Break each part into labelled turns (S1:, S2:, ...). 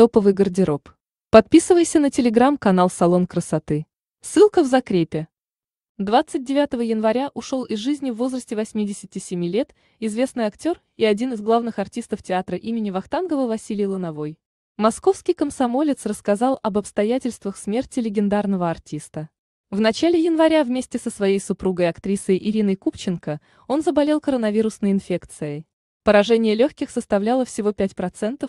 S1: Топовый гардероб. Подписывайся на телеграм-канал «Салон красоты». Ссылка в закрепе. 29 января ушел из жизни в возрасте 87 лет известный актер и один из главных артистов театра имени Вахтангова Василий Лановой. Московский комсомолец рассказал об обстоятельствах смерти легендарного артиста. В начале января вместе со своей супругой актрисой Ириной Купченко он заболел коронавирусной инфекцией. Поражение легких составляло всего 5%,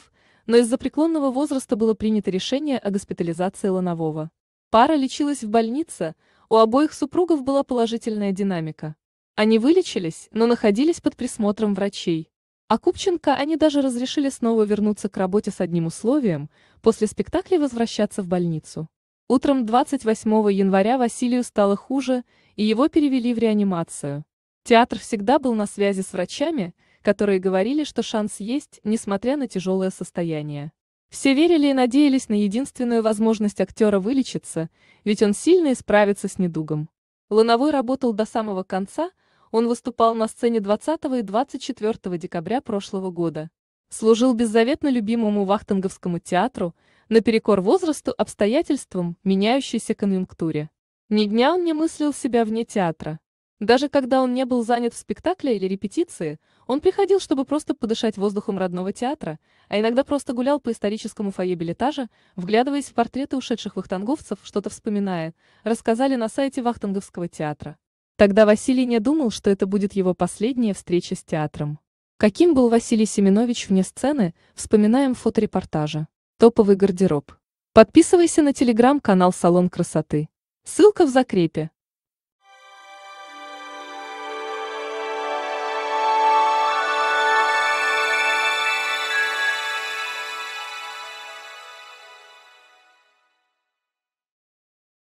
S1: но из-за преклонного возраста было принято решение о госпитализации Ланового. Пара лечилась в больнице, у обоих супругов была положительная динамика. Они вылечились, но находились под присмотром врачей. А Купченко они даже разрешили снова вернуться к работе с одним условием, после спектакля возвращаться в больницу. Утром 28 января Василию стало хуже, и его перевели в реанимацию. Театр всегда был на связи с врачами, которые говорили, что шанс есть, несмотря на тяжелое состояние. Все верили и надеялись на единственную возможность актера вылечиться, ведь он сильно исправится с недугом. Луновой работал до самого конца, он выступал на сцене 20 и 24 декабря прошлого года. Служил беззаветно любимому Вахтанговскому театру, наперекор возрасту, обстоятельствам, меняющейся конъюнктуре. Ни дня он не мыслил себя вне театра. Даже когда он не был занят в спектакле или репетиции, он приходил, чтобы просто подышать воздухом родного театра, а иногда просто гулял по историческому фойе билетажа, вглядываясь в портреты ушедших вахтанговцев, что-то вспоминая, рассказали на сайте Вахтанговского театра. Тогда Василий не думал, что это будет его последняя встреча с театром. Каким был Василий Семенович вне сцены, вспоминаем фоторепортажа. Топовый гардероб. Подписывайся на телеграм-канал «Салон красоты». Ссылка в закрепе.